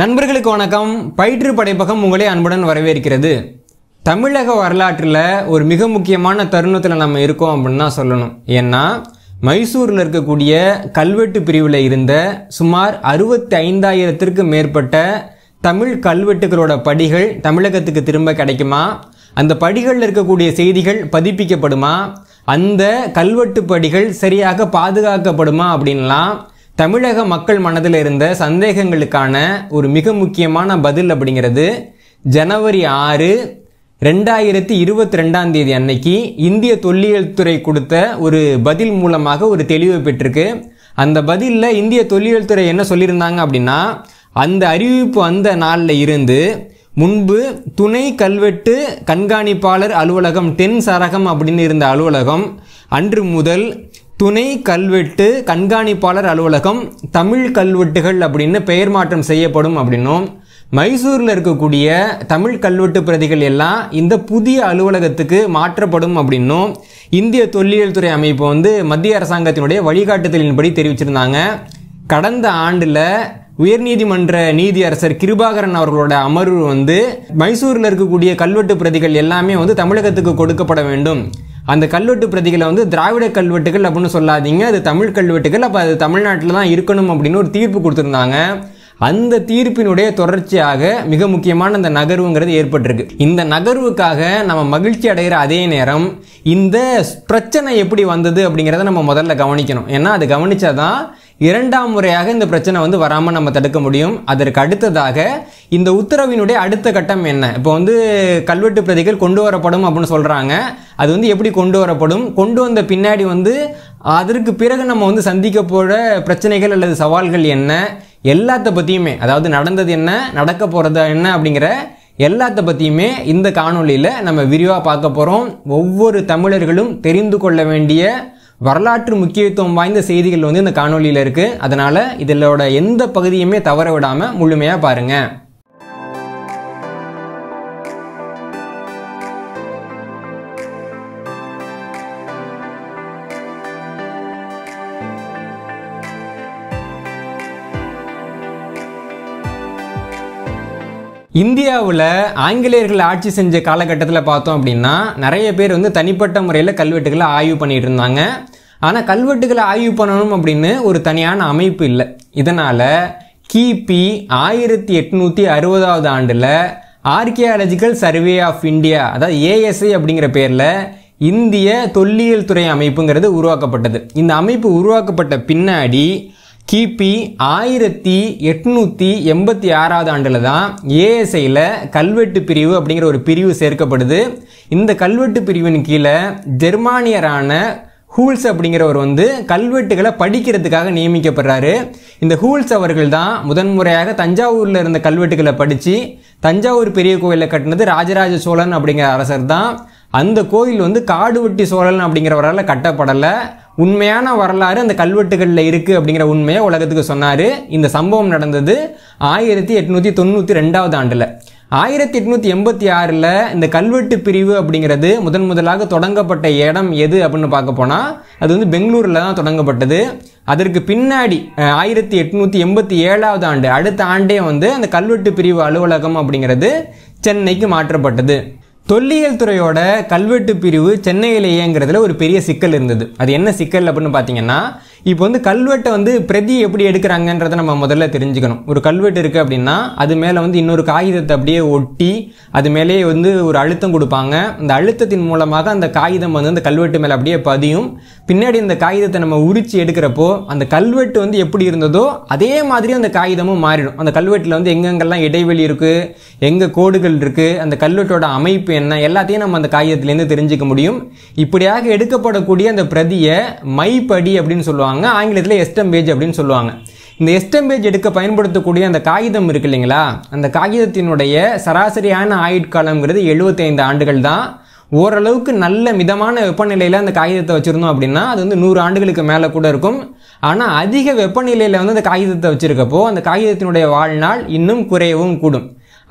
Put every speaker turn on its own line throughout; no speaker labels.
நண்பர்களுக்கு வணக்கம் பயிற்று படைப்பகம் உங்களே அன்புடன் வரவேற்கிறது தமிழக வரலாற்றில் ஒரு மிக முக்கியமான தருணத்தில் நம்ம இருக்கோம் அப்படின்னு தான் சொல்லணும் ஏன்னா மைசூரில் இருக்கக்கூடிய கல்வெட்டு பிரிவில் இருந்த சுமார் அறுபத்தி ஐந்தாயிரத்திற்கு மேற்பட்ட தமிழ் கல்வெட்டுகளோட படிகள் தமிழகத்துக்கு திரும்ப கிடைக்குமா அந்த படிகளில் இருக்கக்கூடிய செய்திகள் பதிப்பிக்கப்படுமா அந்த கல்வெட்டு படிகள் சரியாக பாதுகாக்கப்படுமா அப்படின்லாம் தமிழக மக்கள் மனதில் இருந்த சந்தேகங்களுக்கான ஒரு மிக முக்கியமான பதில் அப்படிங்கிறது ஜனவரி ஆறு ரெண்டாயிரத்தி இருபத்தி ரெண்டாம் தேதி அன்னைக்கு இந்திய தொல்லியல் துறை கொடுத்த ஒரு பதில் மூலமாக ஒரு தெளிவு பெற்றிருக்கு அந்த பதிலில் இந்திய தொல்லியல் துறை என்ன சொல்லியிருந்தாங்க அப்படின்னா அந்த அறிவிப்பு அந்த நாளில் இருந்து முன்பு துணை கல்வெட்டு கண்காணிப்பாளர் அலுவலகம் தென் சரகம் அப்படின்னு இருந்த அலுவலகம் அன்று முதல் துணை கல்வெட்டு கண்காணிப்பாளர் அலுவலகம் தமிழ் கல்வெட்டுகள் அப்படின்னு பெயர் மாற்றம் செய்யப்படும் அப்படின்னும் மைசூரில் இருக்கக்கூடிய தமிழ் கல்வெட்டு பிரதிகள் எல்லாம் இந்த புதிய அலுவலகத்துக்கு மாற்றப்படும் அப்படின்னும் இந்திய தொல்லியல் துறை அமைப்பு வந்து மத்திய அரசாங்கத்தினுடைய வழிகாட்டுதலின்படி தெரிவிச்சிருந்தாங்க கடந்த ஆண்டில் உயர்நீதிமன்ற நீதியரசர் கிருபாகரன் அவர்களோட அமர்வு வந்து மைசூரில் இருக்கக்கூடிய கல்வெட்டு பிரதிகள் எல்லாமே வந்து தமிழகத்துக்கு கொடுக்கப்பட வேண்டும் அந்த கல்வெட்டு பிரதிகளை வந்து திராவிட கல்வெட்டுகள் அப்படின்னு சொல்லாதீங்க அது தமிழ் கல்வெட்டுகள் அப்போ அது தமிழ்நாட்டில் தான் இருக்கணும் அப்படின்னு ஒரு தீர்ப்பு கொடுத்துருந்தாங்க அந்த தீர்ப்பினுடைய தொடர்ச்சியாக மிக முக்கியமான அந்த நகர்வுங்கிறது ஏற்பட்டிருக்கு இந்த நகர்வுக்காக நம்ம மகிழ்ச்சி அடைகிற அதே நேரம் இந்த பிரச்சனை எப்படி வந்தது அப்படிங்கிறத நம்ம முதல்ல கவனிக்கணும் ஏன்னா அது கவனிச்சாதான் இரண்டாம் முறையாக இந்த பிரச்சனை வந்து வராமல் நம்ம தடுக்க முடியும் அதற்கு அடுத்ததாக இந்த உத்தரவினுடைய அடுத்த கட்டம் என்ன இப்போ வந்து கல்வெட்டு பிரதிகள் கொண்டு வரப்படும் அப்படின்னு சொல்கிறாங்க அது வந்து எப்படி கொண்டு வரப்படும் கொண்டு வந்த பின்னாடி வந்து அதற்கு பிறகு நம்ம வந்து சந்திக்க போகிற பிரச்சனைகள் அல்லது சவால்கள் என்ன எல்லாத்த பற்றியுமே அதாவது நடந்தது என்ன நடக்க போகிறது என்ன அப்படிங்கிற எல்லாத்த பற்றியுமே இந்த காணொலியில் நம்ம விரிவாக பார்க்க போகிறோம் ஒவ்வொரு தமிழர்களும் தெரிந்து கொள்ள வேண்டிய வரலாற்று முக்கியத்துவம் வாய்ந்த செய்திகள் வந்து இந்த காணொலியில் இருக்கு அதனால இதிலோட எந்த பகுதியுமே தவற விடாம முழுமையா பாருங்க இந்தியாவில் ஆங்கிலேயர்கள் ஆட்சி செஞ்ச காலகட்டத்தில் பார்த்தோம் அப்படின்னா நிறைய பேர் வந்து தனிப்பட்ட முறையில் கல்வெட்டுகளை ஆய்வு பண்ணிகிட்டு இருந்தாங்க ஆனால் கல்வெட்டுகளை ஆய்வு பண்ணணும் அப்படின்னு ஒரு தனியான அமைப்பு இல்லை இதனால் கிபி ஆயிரத்தி எட்நூற்றி அறுபதாவது ஆண்டில் ஆர்கியாலஜிக்கல் சர்வே ஆஃப் இந்தியா அதாவது ஏஎஸ்ஐ அப்படிங்கிற பேரில் இந்திய தொல்லியல் துறை அமைப்புங்கிறது உருவாக்கப்பட்டது இந்த அமைப்பு உருவாக்கப்பட்ட பின்னாடி கிபி ஆயிரத்தி எட்நூற்றி எண்பத்தி ஆறாவது ஆண்டில் தான் ஏஎஸ்ஐயில் கல்வெட்டு பிரிவு அப்படிங்கிற ஒரு பிரிவு சேர்க்கப்படுது இந்த கல்வெட்டு பிரிவின் கீழே ஜெர்மானியரான ஹூல்ஸ் அப்படிங்கிறவர் வந்து கல்வெட்டுகளை படிக்கிறதுக்காக நியமிக்கப்படுறாரு இந்த ஹூல்ஸ் அவர்கள் தான் முதன்முறையாக தஞ்சாவூரில் இருந்த கல்வெட்டுகளை படித்து தஞ்சாவூர் பெரிய கோயிலில் கட்டினது ராஜராஜ சோழன் அப்படிங்கிற அரசர் தான் அந்த கோயில் வந்து காடுவெட்டி சோழன் அப்படிங்கிறவரால் கட்டப்படலை உண்மையான வரலாறு அந்த கல்வெட்டுகளில் இருக்குது அப்படிங்கிற உண்மையை உலகத்துக்கு சொன்னார் இந்த சம்பவம் நடந்தது ஆயிரத்தி எட்நூற்றி தொண்ணூற்றி ரெண்டாவது ஆண்டில் ஆயிரத்தி எட்நூற்றி எண்பத்தி ஆறில் இந்த கல்வெட்டு பிரிவு அப்படிங்கிறது முதன் முதலாக தொடங்கப்பட்ட இடம் எது அப்படின்னு பார்க்க போனால் அது வந்து பெங்களூரில் தான் தொடங்கப்பட்டது அதற்கு பின்னாடி ஆயிரத்தி எட்நூற்றி எண்பத்தி ஏழாவது ஆண்டு அடுத்த ஆண்டே வந்து அந்த கல்வெட்டு பிரிவு அலுவலகம் அப்படிங்கிறது சென்னைக்கு மாற்றப்பட்டது தொல்லியல் துறையோட கல்வெட்டு பிரிவு சென்னையில் இயங்குறதுல ஒரு பெரிய சிக்கல் இருந்தது அது என்ன சிக்கல் அப்படின்னு பார்த்தீங்கன்னா இப்போ வந்து கல்வெட்டை வந்து பிரதி எப்படி எடுக்கிறாங்கன்றதை நம்ம முதல்ல தெரிஞ்சுக்கணும் ஒரு கல்வெட்டு இருக்குது அப்படின்னா அது மேலே வந்து இன்னொரு காகிதத்தை அப்படியே ஒட்டி அது மேலேயே வந்து ஒரு அழுத்தம் கொடுப்பாங்க அந்த அழுத்தத்தின் மூலமாக அந்த காகிதம் வந்து அந்த கல்வெட்டு மேலே அப்படியே பதியும் பின்னாடி இந்த காகிதத்தை நம்ம உரிச்சு எடுக்கிறப்போ அந்த கல்வெட்டு வந்து எப்படி இருந்ததோ அதே மாதிரி அந்த காகிதமும் மாறிடும் அந்த கல்வெட்டில் வந்து எங்கெங்கெல்லாம் இடைவெளி இருக்குது எங்கே கோடுகள் இருக்குது அந்த கல்வெட்டோட அமைப்பு என்ன எல்லாத்தையும் நம்ம அந்த காகிதத்துலேருந்து தெரிஞ்சுக்க முடியும் இப்படியாக எடுக்கப்படக்கூடிய அந்த பிரதியை மைப்படி அப்படின்னு சொல்லுவாங்க சொல்லுவாங்க ஆங்கிலத்தில் எஸ்டம்பேஜ் அப்படின்னு சொல்லுவாங்க இந்த எஸ்டம்பேஜ் எடுக்க பயன்படுத்தக்கூடிய அந்த காகிதம் இருக்கு இல்லைங்களா அந்த காகிதத்தினுடைய சராசரியான ஆயுட்காலம்ங்கிறது எழுபத்தைந்து ஆண்டுகள் தான் ஓரளவுக்கு நல்ல மிதமான வெப்பநிலையில் அந்த காகிதத்தை வச்சுருந்தோம் அப்படின்னா அது வந்து நூறு ஆண்டுகளுக்கு மேலே கூட இருக்கும் ஆனால் அதிக வெப்பநிலையில் வந்து அந்த காகிதத்தை வச்சுருக்கப்போ அந்த காகிதத்தினுடைய வாழ்நாள் இன்னும் குறையவும் கூடும்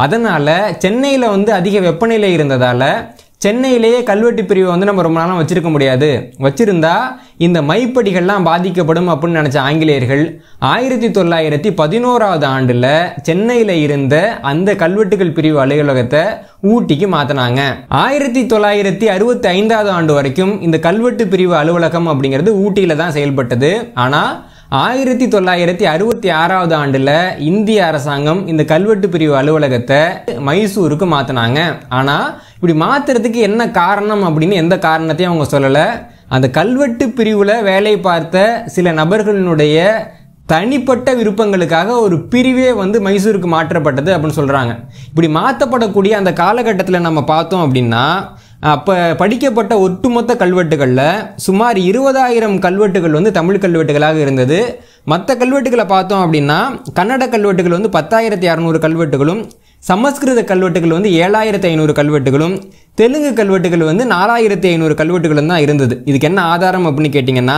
அதனால் சென்னையில் வந்து அதிக வெப்பநிலை இருந்ததால் சென்னையிலேயே கல்வெட்டு பிரிவை வந்து நம்ம ரொம்ப நாளாக வச்சுருக்க முடியாது வச்சுருந்தா இந்த மைப்படிகள்லாம் பாதிக்கப்படும் அப்படின்னு நினச்ச ஆங்கிலேயர்கள் ஆயிரத்தி தொள்ளாயிரத்தி பதினோராவது ஆண்டில் சென்னையில் இருந்த அந்த கல்வெட்டுகள் பிரிவு அலுவலகத்தை ஊட்டிக்கு மாற்றினாங்க ஆயிரத்தி தொள்ளாயிரத்தி அறுபத்தி ஐந்தாவது ஆண்டு வரைக்கும் இந்த கல்வெட்டு பிரிவு அலுவலகம் அப்படிங்கிறது ஊட்டியில் தான் செயல்பட்டது ஆனால் ஆயிரத்தி தொள்ளாயிரத்தி அறுபத்தி ஆறாவது ஆண்டில் இந்திய அரசாங்கம் இந்த கல்வெட்டு பிரிவு அலுவலகத்தை மைசூருக்கு மாத்தினாங்க ஆனால் இப்படி மாத்துறதுக்கு என்ன காரணம் அப்படின்னு எந்த காரணத்தையும் அவங்க சொல்லலை அந்த கல்வெட்டு பிரிவில் வேலை பார்த்த சில நபர்களினுடைய தனிப்பட்ட விருப்பங்களுக்காக ஒரு பிரிவே வந்து மைசூருக்கு மாற்றப்பட்டது அப்படின்னு சொல்கிறாங்க இப்படி மாற்றப்படக்கூடிய அந்த காலகட்டத்தில் நம்ம பார்த்தோம் அப்படின்னா அப்போ படிக்கப்பட்ட ஒட்டுமொத்த கல்வெட்டுகளில் சுமார் இருபதாயிரம் கல்வெட்டுகள் வந்து தமிழ் கல்வெட்டுகளாக இருந்தது மற்ற கல்வெட்டுகளை பார்த்தோம் அப்படின்னா கன்னட கல்வெட்டுகள் வந்து பத்தாயிரத்தி அறநூறு கல்வெட்டுகளும் சமஸ்கிருத கல்வெட்டுகள் வந்து ஏழாயிரத்தி ஐநூறு கல்வெட்டுகளும் தெலுங்கு கல்வெட்டுகள் வந்து நாலாயிரத்தி ஐநூறு கல்வெட்டுகளும் தான் இருந்தது இதுக்கு என்ன ஆதாரம் அப்படின்னு கேட்டிங்கன்னா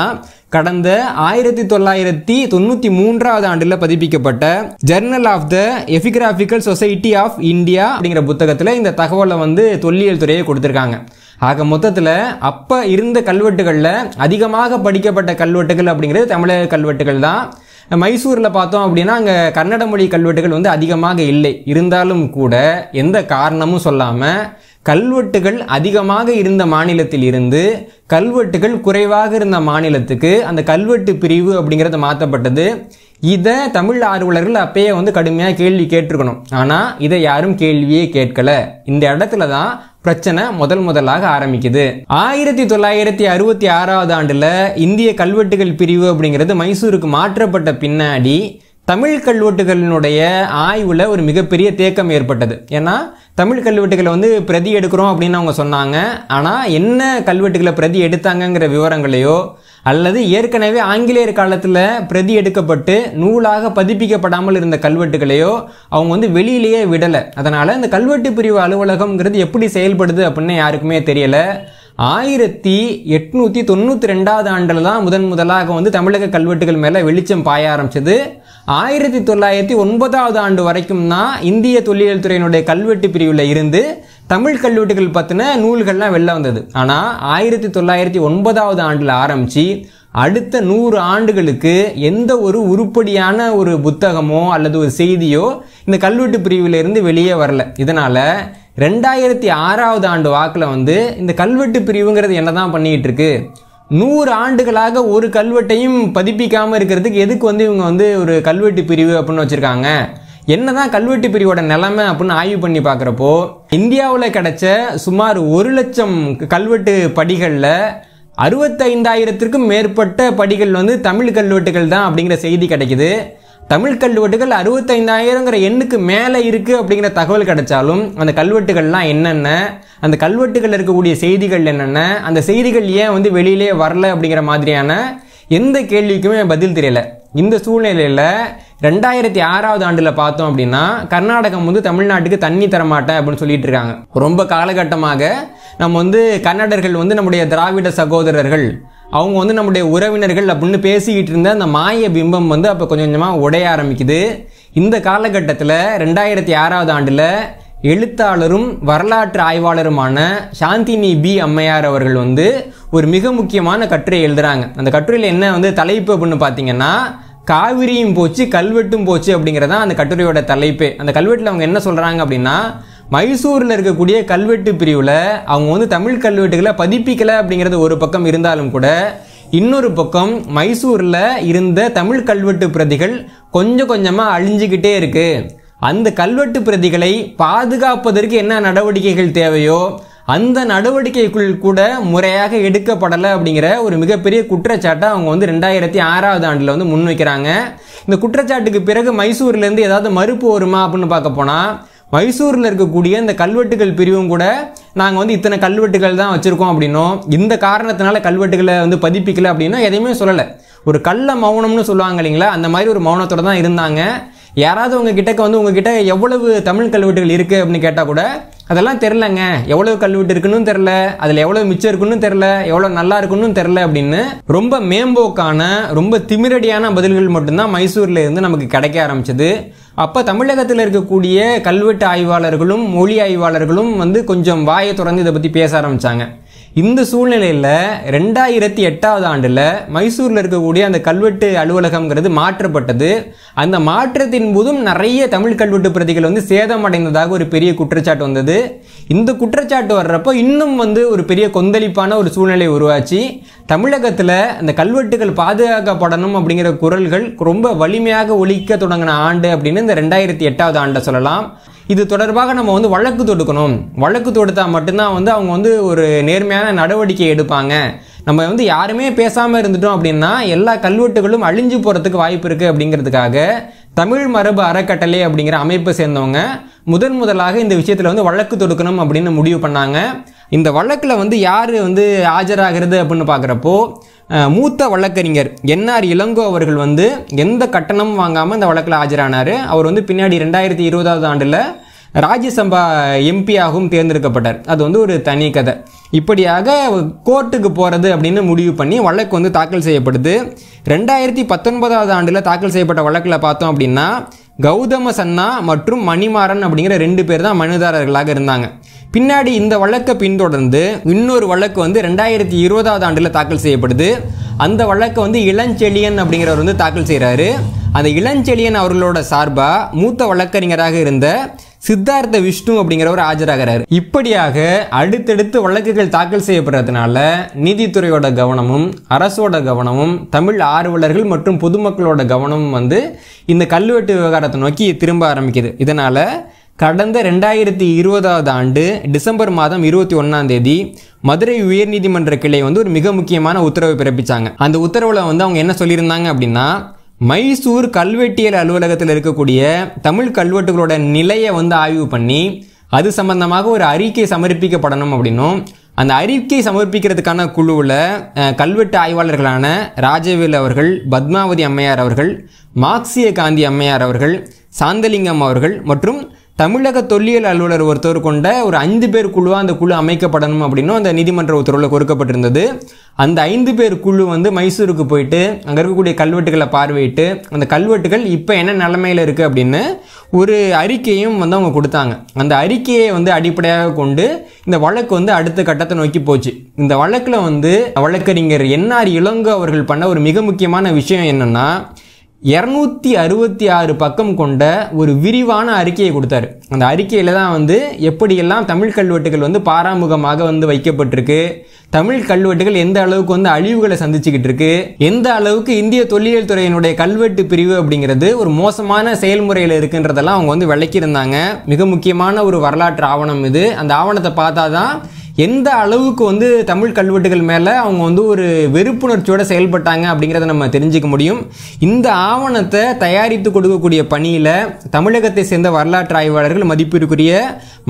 கடந்த ஆயிரத்தி தொள்ளாயிரத்தி தொண்ணூற்றி மூன்றாவது ஆண்டில் பதிப்பிக்கப்பட்ட journal of the epigraphical society of India அப்படிங்கிற புத்தகத்தில் இந்த தகவலை வந்து தொல்லியல் துறையை கொடுத்துருக்காங்க ஆக மொத்தத்தில் அப்போ இருந்த கல்வெட்டுகளில் அதிகமாக படிக்கப்பட்ட கல்வெட்டுகள் அப்படிங்கிறது தமிழக கல்வெட்டுகள் தான் மைசூரில் பார்த்தோம் அப்படின்னா அங்கே கன்னட மொழி கல்வெட்டுகள் வந்து அதிகமாக இல்லை இருந்தாலும் கூட எந்த காரணமும் சொல்லாமல் கல்வெட்டுகள் அதிகமாக இருந்த மாநிலத்தில் இருந்து கல்வெட்டுகள் குறைவாக இருந்த மாநிலத்துக்கு அந்த கல்வெட்டு பிரிவு அப்படிங்கிறது மாற்றப்பட்டது இதை தமிழ் ஆர்வலர்கள் அப்பயே வந்து கடுமையாக கேள்வி கேட்டிருக்கணும் ஆனால் இதை யாரும் கேள்வியே கேட்கல இந்த இடத்துல தான் பிரச்சனை முதல் முதலாக ஆரம்பிக்குது ஆயிரத்தி தொள்ளாயிரத்தி அறுபத்தி ஆறாவது ஆண்டில் இந்திய கல்வெட்டுகள் பிரிவு அப்படிங்கிறது மைசூருக்கு மாற்றப்பட்ட பின்னாடி தமிழ் கல்வெட்டுகளினுடைய ஆய்வில் ஒரு மிகப்பெரிய தேக்கம் ஏற்பட்டது ஏன்னா தமிழ் கல்வெட்டுகளை வந்து பிரதி எடுக்கிறோம் அப்படின்னு அவங்க சொன்னாங்க ஆனால் என்ன கல்வெட்டுகளை பிரதி எடுத்தாங்கங்கிற விவரங்களையோ அல்லது ஏற்கனவே ஆங்கிலேயர் காலத்தில் பிரதி எடுக்கப்பட்டு நூலாக பதிப்பிக்கப்படாமல் இருந்த கல்வெட்டுகளையோ அவங்க வந்து வெளியிலேயே விடலை அதனால் இந்த கல்வெட்டு பிரிவு அலுவலகம்ங்கிறது எப்படி செயல்படுது அப்படின்னு யாருக்குமே தெரியலை ஆயிரத்தி எட்நூத்தி தொண்ணூற்றி ரெண்டாவது ஆண்டில் தான் முதன் முதலாக வந்து தமிழக கல்வெட்டுகள் மேல வெளிச்சம் பாய ஆரம்பிச்சது ஆயிரத்தி தொள்ளாயிரத்தி ஒன்பதாவது ஆண்டு வரைக்கும் தான் இந்திய தொல்லியல் துறையினுடைய கல்வெட்டு பிரிவில் இருந்து தமிழ் கல்வெட்டுகள் பற்றின நூல்கள்லாம் வெளில வந்தது ஆனால் ஆயிரத்தி தொள்ளாயிரத்தி ஒன்பதாவது ஆண்டில் ஆரம்பித்து அடுத்த நூறு ஆண்டுகளுக்கு எந்த ஒரு உருப்படியான ஒரு புத்தகமோ அல்லது ஒரு செய்தியோ இந்த கல்வெட்டு இருந்து வெளியே வரல இதனால் ரெண்டாயிரத்தி ஆறாவது ஆண்டு வாக்கில் வந்து இந்த கல்வெட்டு பிரிவுங்கிறது என்ன தான் பண்ணிகிட்டு இருக்கு நூறு ஆண்டுகளாக ஒரு கல்வெட்டையும் பதிப்பிக்காமல் இருக்கிறதுக்கு எதுக்கு வந்து இவங்க வந்து ஒரு கல்வெட்டு பிரிவு அப்படின்னு வச்சுருக்காங்க என்னதான் கல்வெட்டு பிரிவோட நிலைமை அப்படின்னு ஆய்வு பண்ணி பார்க்குறப்போ இந்தியாவில் கிடைச்ச சுமார் ஒரு லட்சம் கல்வெட்டு படிகளில் அறுபத்தைந்தாயிரத்திற்கும் மேற்பட்ட படிகள் வந்து தமிழ் கல்வெட்டுகள் தான் அப்படிங்கிற செய்தி கிடைக்குது தமிழ் கல்வெட்டுகள் அறுபத்தைந்தாயிரங்கிற எண்ணுக்கு மேலே இருக்குது அப்படிங்கிற தகவல் கிடைச்சாலும் அந்த கல்வெட்டுகள்லாம் என்னென்ன அந்த கல்வெட்டுகளில் இருக்கக்கூடிய செய்திகள் என்னென்ன அந்த செய்திகள் ஏன் வந்து வெளியிலே வரல அப்படிங்கிற மாதிரியான எந்த கேள்விக்குமே பதில் தெரியல இந்த சூழ்நிலையில் ரெண்டாயிரத்தி ஆறாவது ஆண்டில் பார்த்தோம் அப்படின்னா கர்நாடகம் வந்து தமிழ்நாட்டுக்கு தண்ணி தரமாட்டேன் அப்படின்னு சொல்லிட்டு இருக்காங்க ரொம்ப காலகட்டமாக நம்ம வந்து கன்னடர்கள் வந்து நம்முடைய திராவிட சகோதரர்கள் அவங்க வந்து நம்முடைய உறவினர்கள் அப்படின்னு பேசிக்கிட்டு இருந்த அந்த மாய பிம்பம் வந்து அப்போ கொஞ்சம் கொஞ்சமாக உடைய ஆரம்பிக்குது இந்த காலகட்டத்தில் ரெண்டாயிரத்தி ஆறாவது ஆண்டில் எழுத்தாளரும் வரலாற்று ஆய்வாளருமான சாந்தினி பி அம்மையார் அவர்கள் வந்து ஒரு மிக முக்கியமான கட்டுரை எழுதுகிறாங்க அந்த கட்டுரையில் என்ன வந்து தலைப்பு அப்படின்னு பார்த்தீங்கன்னா காவிரியும் போச்சு கல்வெட்டும் போச்சு அப்படிங்கிறதான் அந்த கட்டுரையோட தலைப்பு அந்த கல்வெட்டில் அவங்க என்ன சொல்கிறாங்க அப்படின்னா மைசூரில் இருக்கக்கூடிய கல்வெட்டு பிரிவில் அவங்க வந்து தமிழ் கல்வெட்டுகளை பதிப்பிக்கலை அப்படிங்கிறது ஒரு பக்கம் இருந்தாலும் கூட இன்னொரு பக்கம் மைசூரில் இருந்த தமிழ் கல்வெட்டு பிரதிகள் கொஞ்சம் கொஞ்சமாக அழிஞ்சிக்கிட்டே இருக்குது அந்த கல்வெட்டு பிரதிகளை பாதுகாப்பதற்கு என்ன நடவடிக்கைகள் தேவையோ அந்த நடவடிக்கைக்குள் கூட முறையாக எடுக்கப்படலை அப்படிங்கிற ஒரு மிகப்பெரிய குற்றச்சாட்டை அவங்க வந்து ரெண்டாயிரத்தி ஆறாவது ஆண்டில் வந்து முன்வைக்கிறாங்க இந்த குற்றச்சாட்டுக்கு பிறகு மைசூர்லேருந்து ஏதாவது மறுப்பு வருமா அப்படின்னு பார்க்க போனால் மைசூரில் இருக்கக்கூடிய இந்த கல்வெட்டுகள் பிரிவும் கூட நாங்கள் வந்து இத்தனை கல்வெட்டுகள் தான் வச்சுருக்கோம் அப்படின்னும் இந்த காரணத்தினால கல்வெட்டுகளை வந்து பதிப்பிக்கலை அப்படின்னா எதையுமே சொல்லலை ஒரு கள்ள மௌனம்னு சொல்லுவாங்க இல்லைங்களா அந்த மாதிரி ஒரு மௌனத்தோடு தான் இருந்தாங்க யாராவது உங்கள் கிட்டக்க வந்து உங்ககிட்ட எவ்வளவு தமிழ் கல்வெட்டுகள் இருக்குது அப்படின்னு கேட்டால் கூட அதெல்லாம் தெரிலங்க எவ்வளவு கல்வெட்டு இருக்குன்னு தெரில அதில் எவ்வளவு மிச்சம் இருக்குன்னு தெரில எவ்வளோ நல்லா இருக்குன்னு தெரில அப்படின்னு ரொம்ப மேம்போக்கான ரொம்ப திமிரடியான பதில்கள் மட்டும்தான் மைசூரில் இருந்து நமக்கு கிடைக்க ஆரம்பிச்சது அப்போ தமிழகத்தில் இருக்கக்கூடிய கல்வெட்டு ஆய்வாளர்களும் மொழி ஆய்வாளர்களும் வந்து கொஞ்சம் வாயை தொடர்ந்து இதை பற்றி பேச ஆரம்பித்தாங்க இந்த சூழ்நிலையில் ரெண்டாயிரத்தி எட்டாவது ஆண்டில் மைசூரில் இருக்கக்கூடிய அந்த கல்வெட்டு அலுவலகம்ங்கிறது மாற்றப்பட்டது அந்த மாற்றத்தின் போதும் நிறைய தமிழ் கல்வெட்டு பிரதிகள் வந்து சேதமடைந்ததாக ஒரு பெரிய குற்றச்சாட்டு வந்தது இந்த குற்றச்சாட்டு வர்றப்போ இன்னும் வந்து ஒரு பெரிய கொந்தளிப்பான ஒரு சூழ்நிலை உருவாச்சு தமிழகத்தில் இந்த கல்வெட்டுகள் பாதுகாக்கப்படணும் அப்படிங்கிற குரல்கள் ரொம்ப வலிமையாக ஒழிக்க தொடங்கின ஆண்டு அப்படின்னு இந்த ரெண்டாயிரத்தி எட்டாவது ஆண்டை சொல்லலாம் இது தொடர்பாக நம்ம வந்து வழக்கு தொடுக்கணும் வழக்கு தொடுத்தால் மட்டும்தான் வந்து அவங்க வந்து ஒரு நேர்மையான நடவடிக்கை எடுப்பாங்க நம்ம வந்து யாருமே பேசாமல் இருந்துட்டோம் அப்படின்னா எல்லா கல்வெட்டுகளும் அழிஞ்சு போகிறதுக்கு வாய்ப்பு இருக்குது அப்படிங்கிறதுக்காக தமிழ் மரபு அறக்கட்டளை அப்படிங்கிற அமைப்பை சேர்ந்தவங்க முதன் முதலாக இந்த விஷயத்தில் வந்து வழக்கு தொடுக்கணும் அப்படின்னு முடிவு பண்ணாங்க இந்த வழக்கில் வந்து யார் வந்து ஆஜராகிறது அப்படின்னு பார்க்குறப்போ மூத்த வழக்கறிஞர் என்ஆர் இளங்கோ அவர்கள் வந்து எந்த கட்டணமும் வாங்காமல் இந்த வழக்கில் ஆஜரானார் அவர் வந்து பின்னாடி ரெண்டாயிரத்தி இருபதாவது ஆண்டில் ராஜ்யசபா எம்பியாகவும் தேர்ந்தெடுக்கப்பட்டார் அது வந்து ஒரு தனி கதை இப்படியாக கோர்ட்டுக்கு போகிறது அப்படின்னு முடிவு பண்ணி வழக்கு வந்து தாக்கல் செய்யப்படுது ரெண்டாயிரத்தி பத்தொன்பதாவது ஆண்டில் தாக்கல் செய்யப்பட்ட வழக்கில் பார்த்தோம் அப்படின்னா கௌதம சன்னா மற்றும் மணிமாறன் அப்படிங்கிற ரெண்டு பேர் தான் மனுதாரர்களாக இருந்தாங்க பின்னாடி இந்த வழக்கை பின்தொடர்ந்து இன்னொரு வழக்கு வந்து ரெண்டாயிரத்தி இருபதாவது ஆண்டில் தாக்கல் செய்யப்படுது அந்த வழக்கை வந்து இளஞ்செழியன் அப்படிங்கிறவர் வந்து தாக்கல் செய்கிறாரு அந்த இளஞ்செழியன் அவர்களோட சார்பாக மூத்த வழக்கறிஞராக இருந்த சித்தார்த்த விஷ்ணு அப்படிங்கிறவர் ஆஜராகிறார் இப்படியாக அடுத்தடுத்து வழக்குகள் தாக்கல் செய்யப்படுறதுனால நீதித்துறையோட கவனமும் அரசோட கவனமும் தமிழ் ஆர்வலர்கள் மற்றும் பொதுமக்களோட கவனமும் வந்து இந்த கல்வெட்டு விவகாரத்தை நோக்கி திரும்ப ஆரம்பிக்குது இதனால் கடந்த ரெண்டாயிரத்தி இருபதாவது ஆண்டு டிசம்பர் மாதம் இருபத்தி ஒன்றாம் தேதி மதுரை உயர்நீதிமன்ற கிளை வந்து ஒரு மிக முக்கியமான உத்தரவை பிறப்பிச்சாங்க அந்த உத்தரவில் வந்து அவங்க என்ன சொல்லியிருந்தாங்க அப்படின்னா மைசூர் கல்வெட்டியல் அலுவலகத்தில் இருக்கக்கூடிய தமிழ் கல்வெட்டுகளோட நிலையை வந்து ஆய்வு பண்ணி அது சம்பந்தமாக ஒரு அறிக்கை சமர்ப்பிக்கப்படணும் அப்படின்னும் அந்த அறிக்கை சமர்ப்பிக்கிறதுக்கான குழுவில் கல்வெட்டு ஆய்வாளர்களான ராஜவேல் அவர்கள் பத்மாவதி அம்மையார் அவர்கள் மார்க்சிய காந்தி அம்மையார் அவர்கள் சாந்தலிங்கம் அவர்கள் மற்றும் தமிழக தொல்லியல் அலுவலர் ஒருத்தர் கொண்ட ஒரு ஐந்து பேர் குழுவாக அந்த குழு அமைக்கப்படணும் அப்படின்னும் அந்த நீதிமன்ற உத்தரவில் கொடுக்கப்பட்டிருந்தது அந்த ஐந்து பேர் குழு வந்து மைசூருக்கு போயிட்டு அங்கே இருக்கக்கூடிய கல்வெட்டுகளை பார்வையிட்டு அந்த கல்வெட்டுகள் இப்போ என்ன நிலமையில் இருக்குது அப்படின்னு ஒரு அறிக்கையும் வந்து அவங்க கொடுத்தாங்க அந்த அறிக்கையை வந்து அடிப்படையாக கொண்டு இந்த வழக்கு வந்து அடுத்த கட்டத்தை நோக்கி போச்சு இந்த வழக்கில் வந்து வழக்கறிஞர் என்ஆர் இளங்கோ அவர்கள் பண்ண ஒரு மிக முக்கியமான விஷயம் என்னென்னா இரநூத்தி அறுபத்தி ஆறு பக்கம் கொண்ட ஒரு விரிவான அறிக்கையை கொடுத்தாரு அந்த அறிக்கையில் தான் வந்து எப்படியெல்லாம் தமிழ் கல்வெட்டுகள் வந்து பாராமுகமாக வந்து வைக்கப்பட்டிருக்கு தமிழ் கல்வெட்டுகள் எந்த அளவுக்கு வந்து அழிவுகளை சந்திச்சுக்கிட்டு இருக்கு எந்த அளவுக்கு இந்திய தொல்லியல் துறையினுடைய கல்வெட்டு பிரிவு அப்படிங்கிறது ஒரு மோசமான செயல்முறையில் இருக்குன்றதெல்லாம் அவங்க வந்து விளக்கியிருந்தாங்க மிக முக்கியமான ஒரு வரலாற்று ஆவணம் இது அந்த ஆவணத்தை பார்த்தா தான் எந்த அளவுக்கு வந்து தமிழ் கல்வெட்டுகள் மேலே அவங்க வந்து ஒரு வெறுப்புணர்ச்சியோடு செயல்பட்டாங்க அப்படிங்கிறத நம்ம தெரிஞ்சுக்க முடியும் இந்த ஆவணத்தை தயாரித்து கொடுக்கக்கூடிய பணியில் தமிழகத்தை சேர்ந்த வரலாற்று ஆய்வாளர்கள் மதிப்பிற்குரிய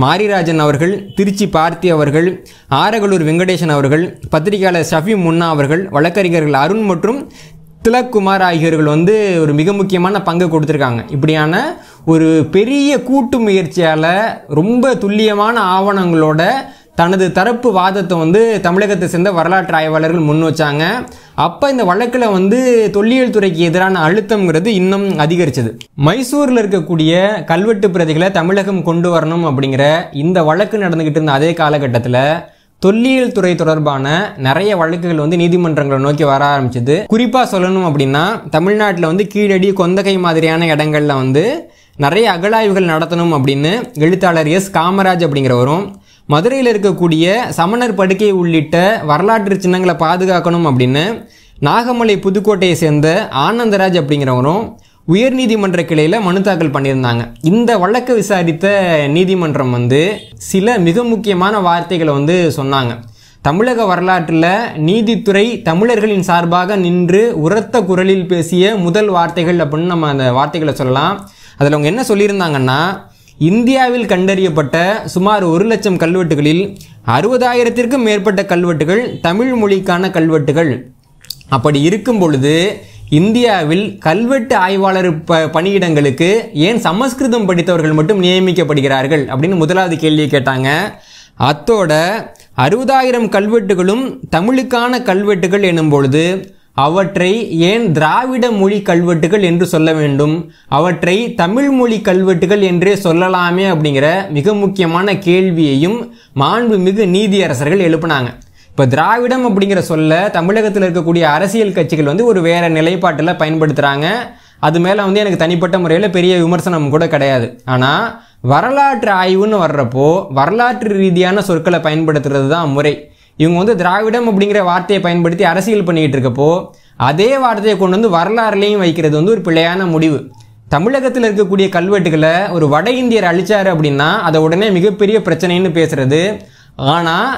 மாரிராஜன் அவர்கள் திருச்சி பார்த்தி அவர்கள் ஆரகலூர் வெங்கடேசன் அவர்கள் பத்திரிகையாளர் ஷஃபி முன்னா அவர்கள் வழக்கறிஞர்கள் அருண் மற்றும் திலக்குமார் ஆகியோர்கள் வந்து ஒரு மிக முக்கியமான பங்கு கொடுத்துருக்காங்க இப்படியான ஒரு பெரிய கூட்டு முயற்சியால் ரொம்ப துல்லியமான ஆவணங்களோட தனது தரப்பு வாதத்தை வந்து தமிழகத்தை சேர்ந்த வரலாற்று ஆய்வாளர்கள் முன் வச்சாங்க அப்போ இந்த வழக்கில் வந்து தொல்லியல் துறைக்கு எதிரான அழுத்தம்ங்கிறது இன்னும் அதிகரிச்சது மைசூரில் இருக்கக்கூடிய கல்வெட்டு பிரதிகளை தமிழகம் கொண்டு வரணும் அப்படிங்கிற இந்த வழக்கு நடந்துக்கிட்டு இருந்த அதே காலகட்டத்தில் தொல்லியல் துறை தொடர்பான நிறைய வழக்குகள் வந்து நீதிமன்றங்களை நோக்கி வர ஆரம்பிச்சது குறிப்பாக சொல்லணும் அப்படின்னா தமிழ்நாட்டில் வந்து கீழடி கொந்தகை மாதிரியான இடங்களில் வந்து நிறைய அகழாய்வுகள் நடத்தணும் அப்படின்னு எழுத்தாளர் எஸ் காமராஜ் அப்படிங்கிறவரும் மதுரையில் இருக்கக்கூடிய சமணர் படுக்கை உள்ளிட்ட வரலாற்று சின்னங்களை பாதுகாக்கணும் அப்படின்னு நாகமலை புதுக்கோட்டையை சேர்ந்த ஆனந்தராஜ் அப்படிங்கிறவரும் உயர்நீதிமன்ற கிளையில் மனு தாக்கல் பண்ணியிருந்தாங்க இந்த வழக்கு விசாரித்த நீதிமன்றம் வந்து சில மிக முக்கியமான வார்த்தைகளை வந்து சொன்னாங்க தமிழக வரலாற்றில் நீதித்துறை தமிழர்களின் சார்பாக நின்று உரத்த குரலில் பேசிய முதல் வார்த்தைகள் அப்படின்னு நம்ம அந்த வார்த்தைகளை சொல்லலாம் அதில் அவங்க என்ன சொல்லியிருந்தாங்கன்னா இந்தியாவில் கண்டறியப்பட்ட சுமார் ஒரு லட்சம் கல்வெட்டுகளில் அறுபதாயிரத்திற்கும் மேற்பட்ட கல்வெட்டுகள் தமிழ் மொழிக்கான கல்வெட்டுகள் அப்படி இருக்கும் பொழுது இந்தியாவில் கல்வெட்டு ஆய்வாளர் ப பணியிடங்களுக்கு ஏன் சமஸ்கிருதம் படித்தவர்கள் மட்டும் நியமிக்கப்படுகிறார்கள் அப்படின்னு முதலாவது கேள்வியை கேட்டாங்க அத்தோட அறுபதாயிரம் கல்வெட்டுகளும் தமிழுக்கான கல்வெட்டுகள் எனும் பொழுது அவற்றை ஏன் திராவிட மொழி கல்வெட்டுகள் என்று சொல்ல வேண்டும் அவற்றை தமிழ் மொழி கல்வெட்டுகள் என்றே சொல்லலாமே அப்படிங்கிற மிக முக்கியமான கேள்வியையும் மாண்புமிகு நீதியரசர்கள் எழுப்பினாங்க இப்போ திராவிடம் அப்படிங்கிற சொல்ல தமிழகத்தில் இருக்கக்கூடிய அரசியல் கட்சிகள் வந்து ஒரு வேற நிலைப்பாட்டில் பயன்படுத்துகிறாங்க அது மேலே வந்து எனக்கு தனிப்பட்ட முறையில் பெரிய விமர்சனம் கூட கிடையாது ஆனால் வரலாற்று ஆய்வுன்னு வர்றப்போ வரலாற்று ரீதியான சொற்களை பயன்படுத்துறது தான் முறை இவங்க வந்து திராவிடம் அப்படிங்கிற வார்த்தையை பயன்படுத்தி அரசியல் பண்ணிக்கிட்டு இருக்கப்போ அதே வார்த்தையை கொண்டு வந்து வரலாறுலையும் வைக்கிறது வந்து ஒரு பிழையான முடிவு தமிழகத்தில் இருக்கக்கூடிய கல்வெட்டுகளை ஒரு வட இந்தியர் அழிச்சாரு அப்படின்னா அதை உடனே மிகப்பெரிய பிரச்சனைன்னு பேசுறது ஆனால்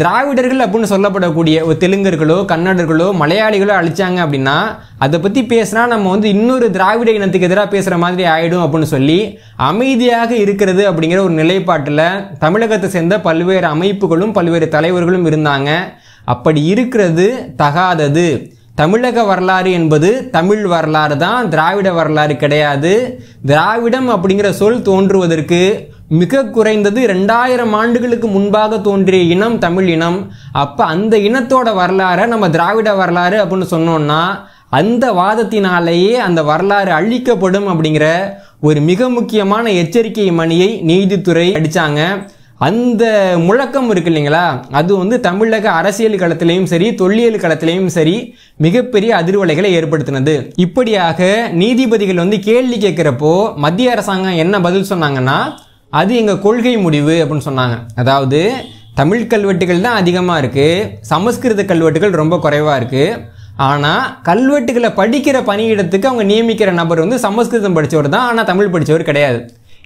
திராவிடர்கள் அப்படின்னு சொல்லப்படக்கூடிய தெலுங்கர்களோ கன்னடர்களோ மலையாளிகளோ அழிச்சாங்க அப்படின்னா அதை பற்றி பேசினா நம்ம வந்து இன்னொரு திராவிட இனத்துக்கு எதிராக பேசுகிற மாதிரி ஆகிடும் அப்படின்னு சொல்லி அமைதியாக இருக்கிறது அப்படிங்கிற ஒரு நிலைப்பாட்டில் தமிழகத்தை சேர்ந்த பல்வேறு அமைப்புகளும் பல்வேறு தலைவர்களும் இருந்தாங்க அப்படி இருக்கிறது தகாதது தமிழக வரலாறு என்பது தமிழ் வரலாறு தான் திராவிட வரலாறு கிடையாது திராவிடம் அப்படிங்கிற சொல் தோன்றுவதற்கு மிக குறைந்தது ரெண்டாயிரம் ஆண்டுகளுக்கு முன்பாக தோன்றிய இனம் தமிழ் இனம் அப்போ அந்த இனத்தோட வரலாறை நம்ம திராவிட வரலாறு அப்படின்னு சொன்னோன்னா அந்த வாதத்தினாலேயே அந்த வரலாறு அழிக்கப்படும் அப்படிங்கிற ஒரு மிக முக்கியமான எச்சரிக்கை மணியை நீதித்துறை அடித்தாங்க அந்த முழக்கம் இருக்கு இல்லைங்களா அது வந்து தமிழக அரசியல் களத்திலையும் சரி தொல்லியல் களத்திலையும் சரி மிகப்பெரிய அதிர்வலைகளை ஏற்படுத்தினது இப்படியாக நீதிபதிகள் வந்து கேள்வி கேட்குறப்போ மத்திய அரசாங்கம் என்ன பதில் சொன்னாங்கன்னா அது எங்கள் கொள்கை முடிவு அப்படின்னு சொன்னாங்க அதாவது தமிழ் கல்வெட்டுகள் தான் அதிகமாக இருக்குது சமஸ்கிருத கல்வெட்டுகள் ரொம்ப குறைவாக இருக்குது ஆனால் கல்வெட்டுகளை படிக்கிற பணியிடத்துக்கு அவங்க நியமிக்கிற நபர் வந்து சமஸ்கிருதம் படித்தவர் தான் ஆனால் தமிழ் படித்தவர் கிடையாது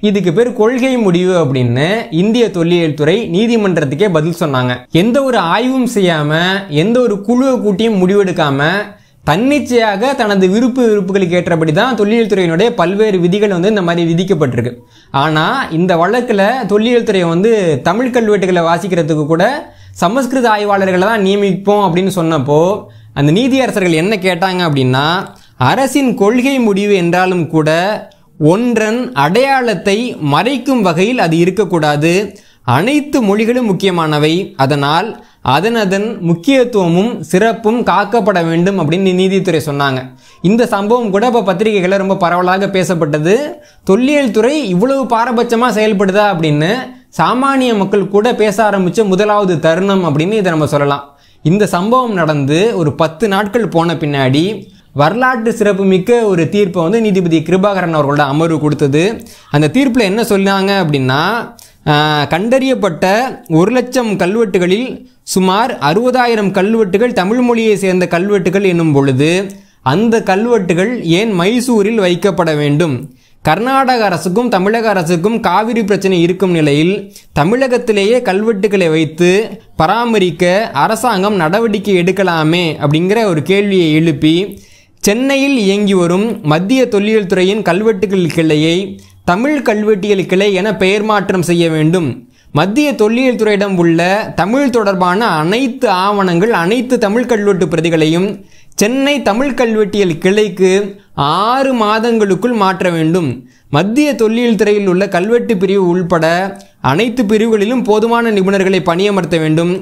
இதுக்கு பேர் கொள்கை முடிவு அப்படின்னு இந்திய தொல்லியல் துறை நீதிமன்றத்துக்கே பதில் சொன்னாங்க எந்த ஒரு ஆய்வும் செய்யாமல் எந்த ஒரு குழுவை கூட்டியும் முடிவெடுக்காமல் தன்னிச்சையாக தனது விருப்பு விருப்புகளுக்கு ஏற்றபடி தான் தொல்லியல் துறையினுடைய பல்வேறு விதிகள் வந்து இந்த மாதிரி விதிக்கப்பட்டிருக்கு ஆனால் இந்த வழக்கில் தொல்லியல் துறையை வந்து தமிழ் கல்வெட்டுகளை வாசிக்கிறதுக்கு கூட சமஸ்கிருத ஆய்வாளர்களை தான் நியமிப்போம் அப்படின்னு சொன்னப்போ அந்த நீதியரசர்கள் என்ன கேட்டாங்க அப்படின்னா அரசின் கொள்கை முடிவு என்றாலும் கூட ஒன்றன் அடையாளத்தை மறைக்கும் வகையில் அது இருக்கக்கூடாது அனைத்து மொழிகளும் முக்கியமானவை அதனால் அதன் அதன் முக்கியத்துவமும் சிறப்பும் காக்கப்பட வேண்டும் அப்படின்னு நீதித்துறை சொன்னாங்க இந்த சம்பவம் கூட இப்போ பத்திரிகைகளில் ரொம்ப பரவலாக பேசப்பட்டது தொல்லியல் துறை இவ்வளவு பாரபட்சமாக செயல்படுதா அப்படின்னு சாமானிய மக்கள் கூட பேச ஆரம்பித்த முதலாவது தருணம் அப்படின்னு இதை நம்ம சொல்லலாம் இந்த சம்பவம் நடந்து ஒரு பத்து நாட்கள் போன பின்னாடி வரலாற்று சிறப்புமிக்க ஒரு தீர்ப்பை வந்து நீதிபதி கிருபாகரன் அவர்களோட அமர்வு கொடுத்தது அந்த தீர்ப்பில் என்ன சொன்னாங்க அப்படின்னா கண்டறியப்பட்ட ஒரு லட்சம் கல்வெட்டுகளில் சுமார் அறுபதாயிரம் கல்வெட்டுகள் தமிழ் மொழியை சேர்ந்த கல்வெட்டுகள் என்னும் பொழுது அந்த கல்வெட்டுகள் ஏன் மைசூரில் வைக்கப்பட வேண்டும் கர்நாடக அரசுக்கும் தமிழக அரசுக்கும் காவிரி பிரச்சனை இருக்கும் நிலையில் தமிழகத்திலேயே கல்வெட்டுகளை வைத்து பராமரிக்க அரசாங்கம் நடவடிக்கை எடுக்கலாமே அப்படிங்கிற ஒரு கேள்வியை எழுப்பி சென்னையில் இயங்கி வரும் மத்திய தொல்லியல் துறையின் கல்வெட்டுகள் கிளையை தமிழ் கல்வெட்டியல் கிளை என பெயர் மாற்றம் செய்ய வேண்டும் மத்திய தொல்லியல் துறையிடம் உள்ள தமிழ் தொடர்பான அனைத்து ஆவணங்கள் அனைத்து தமிழ் கல்வெட்டு பிரதிகளையும் சென்னை தமிழ் கல்வெட்டியல் கிளைக்கு ஆறு மாதங்களுக்குள் மாற்ற வேண்டும் மத்திய தொல்லியல் துறையில் உள்ள கல்வெட்டு பிரிவு உள்பட அனைத்து பிரிவுகளிலும் போதுமான நிபுணர்களை பணியமர்த்த வேண்டும்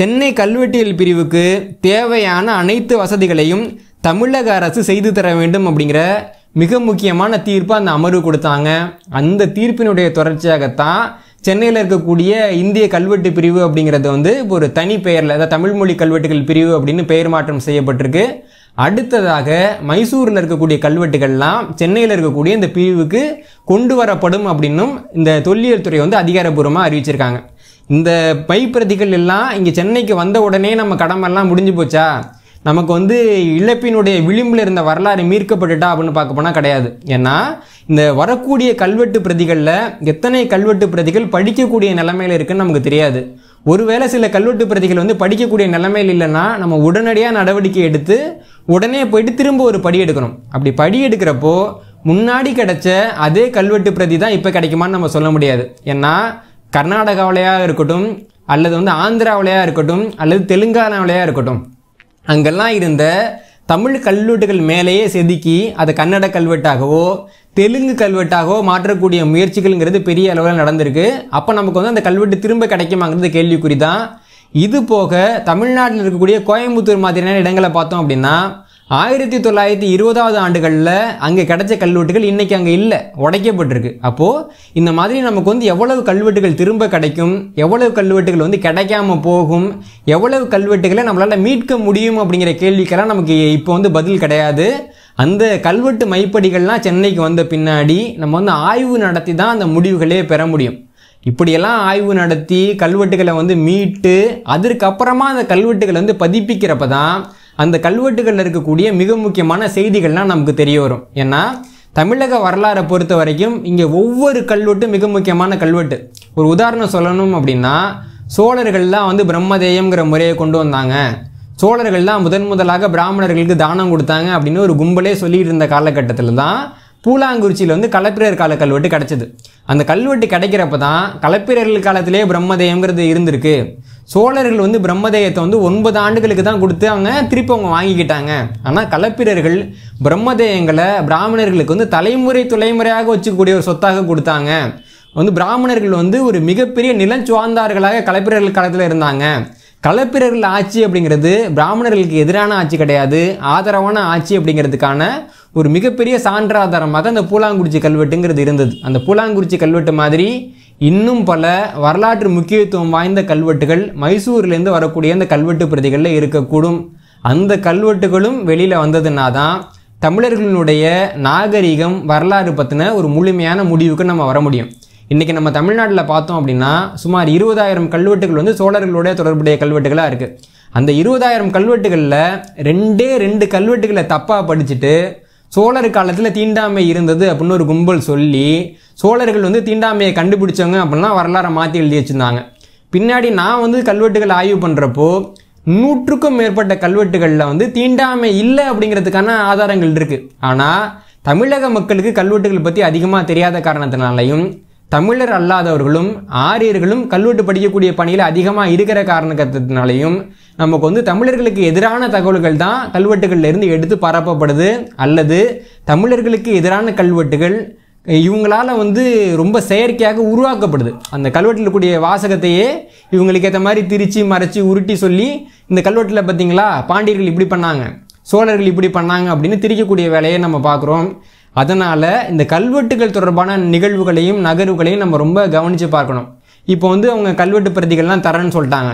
சென்னை கல்வெட்டியல் பிரிவுக்கு தேவையான அனைத்து வசதிகளையும் தமிழக அரசு செய்து தர வேண்டும் அப்படிங்கிற மிக முக்கியமான தீர்ப்பை அந்த அமர்வு கொடுத்தாங்க அந்த தீர்ப்பினுடைய தொடர்ச்சியாகத்தான் சென்னையில் இருக்கக்கூடிய இந்திய கல்வெட்டு பிரிவு அப்படிங்கிறது வந்து ஒரு தனி பெயரில் அதாவது தமிழ்மொழி கல்வெட்டுகள் பிரிவு அப்படின்னு பெயர் மாற்றம் செய்யப்பட்டிருக்கு அடுத்ததாக மைசூரில் இருக்கக்கூடிய கல்வெட்டுகள்லாம் சென்னையில் இருக்கக்கூடிய இந்த பிரிவுக்கு கொண்டு வரப்படும் அப்படின்னும் இந்த தொல்லியல் துறை வந்து அதிகாரப்பூர்வமாக அறிவிச்சிருக்காங்க இந்த பைப்பிரதிகள் எல்லாம் இங்கே சென்னைக்கு வந்த உடனே நம்ம கடமெல்லாம் முடிஞ்சு போச்சா நமக்கு வந்து இழப்பினுடைய விளிம்பில் இருந்த வரலாறு மீட்கப்பட்டுட்டா அப்படின்னு பார்க்க கிடையாது ஏன்னா இந்த வரக்கூடிய கல்வெட்டு பிரதிகளில் எத்தனை கல்வெட்டு பிரதிகள் படிக்கக்கூடிய நிலைமையில் இருக்குன்னு நமக்கு தெரியாது ஒருவேளை சில கல்வெட்டு பிரதிகள் வந்து படிக்கக்கூடிய நிலைமையில் இல்லைன்னா நம்ம உடனடியாக நடவடிக்கை எடுத்து உடனே போயிட்டு திரும்ப ஒரு படி எடுக்கணும் அப்படி படி எடுக்கிறப்போ முன்னாடி கிடைச்ச அதே கல்வெட்டு பிரதி தான் இப்போ கிடைக்குமான்னு நம்ம சொல்ல முடியாது ஏன்னா கர்நாடகாவிலையாக இருக்கட்டும் அல்லது வந்து ஆந்திராவிலையாக இருக்கட்டும் அல்லது தெலுங்கானாவிலையாக இருக்கட்டும் அங்கெல்லாம் இருந்த தமிழ் கல்வெட்டுகள் மேலேயே செதுக்கி அதை கன்னட கல்வெட்டாகவோ தெலுங்கு கல்வெட்டாகவோ மாற்றக்கூடிய முயற்சிகள்ங்கிறது பெரிய அளவில் நடந்திருக்கு அப்போ நமக்கு வந்து அந்த கல்வெட்டு திரும்ப கிடைக்குமாங்கிறது கேள்விக்குறி தான் இது போக தமிழ்நாட்டில் இருக்கக்கூடிய கோயம்புத்தூர் மாதிரியான இடங்களை பார்த்தோம் அப்படின்னா ஆயிரத்தி தொள்ளாயிரத்தி இருபதாவது ஆண்டுகளில் அங்கே கிடைச்ச கல்வெட்டுகள் இன்னைக்கு அங்கே இல்லை உடைக்கப்பட்டிருக்கு அப்போது இந்த மாதிரி நமக்கு வந்து எவ்வளவு கல்வெட்டுகள் திரும்ப கிடைக்கும் எவ்வளவு கல்வெட்டுகள் வந்து கிடைக்காம போகும் எவ்வளவு கல்வெட்டுகளை நம்மளால் மீட்க முடியும் அப்படிங்கிற கேள்விக்கெல்லாம் நமக்கு இப்போ வந்து பதில் கிடையாது அந்த கல்வெட்டு மைப்படிகள்லாம் சென்னைக்கு வந்த பின்னாடி நம்ம வந்து ஆய்வு நடத்தி தான் அந்த முடிவுகளே பெற முடியும் இப்படியெல்லாம் ஆய்வு நடத்தி கல்வெட்டுகளை வந்து மீட்டு அதற்கப்புறமா அந்த கல்வெட்டுகளை வந்து பதிப்பிக்கிறப்ப தான் அந்த கல்வெட்டுகளில் இருக்கக்கூடிய மிக முக்கியமான செய்திகள்லாம் நமக்கு தெரிய வரும் ஏன்னா தமிழக வரலாறை பொறுத்த வரைக்கும் இங்கே ஒவ்வொரு கல்வெட்டும் மிக முக்கியமான கல்வெட்டு ஒரு உதாரணம் சொல்லணும் அப்படின்னா சோழர்கள்லாம் வந்து பிரம்மதேயம்ங்கிற முறையை கொண்டு வந்தாங்க சோழர்கள் தான் முதன் முதலாக பிராமணர்களுக்கு தானம் கொடுத்தாங்க அப்படின்னு ஒரு கும்பலே சொல்லிட்டு இருந்த காலகட்டத்தில் தான் பூலாங்குறிச்சியில் வந்து களப்பிரர் கால கல்வெட்டு கிடச்சிது அந்த கல்வெட்டு கிடைக்கிறப்ப தான் களப்பிரர்கள் காலத்திலே பிரம்மதேயம்ங்கிறது இருந்திருக்கு சோழர்கள் வந்து பிரம்மதேயத்தை வந்து ஒன்பது ஆண்டுகளுக்கு தான் கொடுத்து அவங்க திருப்பி அவங்க வாங்கிக்கிட்டாங்க ஆனால் கலப்பிரர்கள் பிரம்மதேயங்களை பிராமணர்களுக்கு வந்து தலைமுறை துலைமுறையாக வச்சுக்கக்கூடிய ஒரு சொத்தாக கொடுத்தாங்க வந்து பிராமணர்கள் வந்து ஒரு மிகப்பெரிய நிலம் சுவார்ந்தார்களாக கலப்பிரர்கள் காலத்தில் இருந்தாங்க கலப்பிரர்கள் ஆட்சி அப்படிங்கிறது பிராமணர்களுக்கு எதிரான ஆட்சி கிடையாது ஆதரவான ஆட்சி அப்படிங்கிறதுக்கான ஒரு மிகப்பெரிய சான்றாதாரமாக அந்த பூலாங்குறிச்சி கல்வெட்டுங்கிறது இருந்தது அந்த பூலாங்குறிச்சி கல்வெட்டு மாதிரி இன்னும் பல வரலாற்று முக்கியத்துவம் வாய்ந்த கல்வெட்டுகள் மைசூர்லேருந்து வரக்கூடிய அந்த கல்வெட்டு பிரதிகளில் இருக்கக்கூடும் அந்த கல்வெட்டுகளும் வெளியில் வந்ததுன்னா தான் தமிழர்களினுடைய நாகரிகம் வரலாறு பற்றின ஒரு முழுமையான முடிவுக்கு நம்ம வர முடியும் இன்றைக்கி நம்ம தமிழ்நாட்டில் பார்த்தோம் அப்படின்னா சுமார் இருபதாயிரம் கல்வெட்டுகள் வந்து சோழர்களுடைய தொடர்புடைய கல்வெட்டுகளாக இருக்குது அந்த இருபதாயிரம் கல்வெட்டுகளில் ரெண்டே ரெண்டு கல்வெட்டுகளை தப்பாக படிச்சுட்டு சோழர் காலத்தில் தீண்டாமை இருந்தது அப்படின்னு ஒரு கும்பல் சொல்லி சோழர்கள் வந்து தீண்டாமையை கண்டுபிடிச்சவங்க அப்படின்லாம் வரலாறை மாற்றி எழுதி வச்சுருந்தாங்க பின்னாடி நான் வந்து கல்வெட்டுகள் ஆய்வு பண்ணுறப்போ நூற்றுக்கும் மேற்பட்ட கல்வெட்டுகளில் வந்து தீண்டாமை இல்லை அப்படிங்கிறதுக்கான ஆதாரங்கள் இருக்குது ஆனால் தமிழக மக்களுக்கு கல்வெட்டுகள் பற்றி அதிகமாக தெரியாத காரணத்தினாலையும் தமிழர் அல்லாதவர்களும் ஆரியர்களும் கல்வெட்டு படிக்கக்கூடிய பணியில் அதிகமாக இருக்கிற காரணத்தினாலையும் நமக்கு வந்து தமிழர்களுக்கு எதிரான தகவல்கள் தான் கல்வெட்டுகளில் இருந்து எடுத்து பரப்பப்படுது அல்லது தமிழர்களுக்கு எதிரான கல்வெட்டுகள் இவங்களால் வந்து ரொம்ப செயற்கையாக உருவாக்கப்படுது அந்த கல்வெட்டில் கூடிய வாசகத்தையே இவங்களுக்கு ஏற்ற மாதிரி திரித்து மறைச்சி உருட்டி சொல்லி இந்த கல்வெட்டில் பார்த்தீங்களா பாண்டியர்கள் இப்படி பண்ணாங்க சோழர்கள் இப்படி பண்ணாங்க அப்படின்னு திரிக்கக்கூடிய வேலையை நம்ம பார்க்குறோம் அதனால் இந்த கல்வெட்டுகள் தொடர்பான நிகழ்வுகளையும் நகர்வுகளையும் நம்ம ரொம்ப கவனித்து பார்க்கணும் இப்போ வந்து அவங்க கல்வெட்டு பிரதிகள்லாம் தரேன்னு சொல்லிட்டாங்க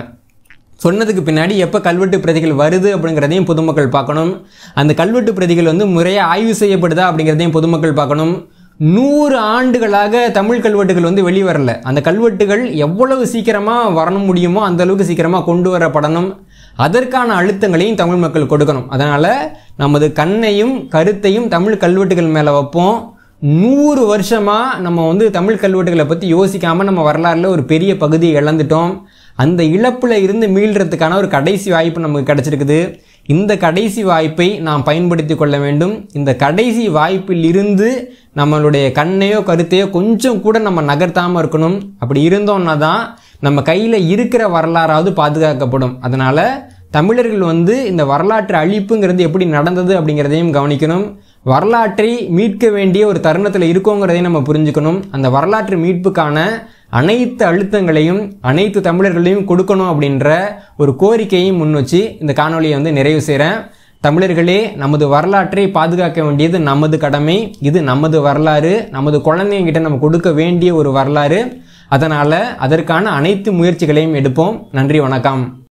சொன்னதுக்கு பின்னாடி எப்போ கல்வெட்டு பிரதிகள் வருது அப்படிங்கிறதையும் பொதுமக்கள் பார்க்கணும் அந்த கல்வெட்டு பிரதிகள் வந்து முறையாக ஆய்வு செய்யப்படுதா அப்படிங்கிறதையும் பொதுமக்கள் பார்க்கணும் நூறு ஆண்டுகளாக தமிழ் கல்வெட்டுகள் வந்து வெளிவரல அந்த கல்வெட்டுகள் எவ்வளவு சீக்கிரமாக வரணும் முடியுமோ அந்த அளவுக்கு சீக்கிரமாக கொண்டு வரப்படணும் அதற்கான அழுத்தங்களையும் தமிழ் மக்கள் கொடுக்கணும் அதனால் நமது கண்ணையும் கருத்தையும் தமிழ் கல்வெட்டுகள் மேலே வைப்போம் நூறு வருஷமாக நம்ம வந்து தமிழ் கல்வெட்டுகளை பற்றி யோசிக்காமல் நம்ம வரலாறில் ஒரு பெரிய பகுதியை இழந்துட்டோம் அந்த இழப்பில் இருந்து மீள்றதுக்கான ஒரு கடைசி வாய்ப்பு நமக்கு கிடைச்சிருக்குது இந்த கடைசி வாய்ப்பை நாம் பயன்படுத்தி கொள்ள வேண்டும் இந்த கடைசி வாய்ப்பில் இருந்து நம்மளுடைய கண்ணையோ கருத்தையோ கொஞ்சம் கூட நம்ம நகர்த்தாமல் இருக்கணும் அப்படி இருந்தோம்னா தான் நம்ம கையில் இருக்கிற வரலாறாவது பாதுகாக்கப்படும் அதனால் தமிழர்கள் வந்து இந்த வரலாற்று அழிப்புங்கிறது எப்படி நடந்தது அப்படிங்கிறதையும் கவனிக்கணும் வரலாற்றை மீட்க வேண்டிய ஒரு தருணத்தில் இருக்கோங்கிறதையும் நம்ம புரிஞ்சுக்கணும் அந்த வரலாற்று மீட்புக்கான அனைத்து அழுத்தங்களையும் அனைத்து தமிழர்களையும் கொடுக்கணும் அப்படின்ற ஒரு கோரிக்கையும் முன் வச்சு இந்த காணொலியை வந்து நிறைவு செய்கிறேன் தமிழர்களே நமது வரலாற்றை பாதுகாக்க வேண்டியது நமது கடமை இது நமது வரலாறு நமது குழந்தைங்கிட்ட நம்ம கொடுக்க வேண்டிய ஒரு வரலாறு அதனால் அதற்கான அனைத்து முயற்சிகளையும் எடுப்போம் நன்றி வணக்கம்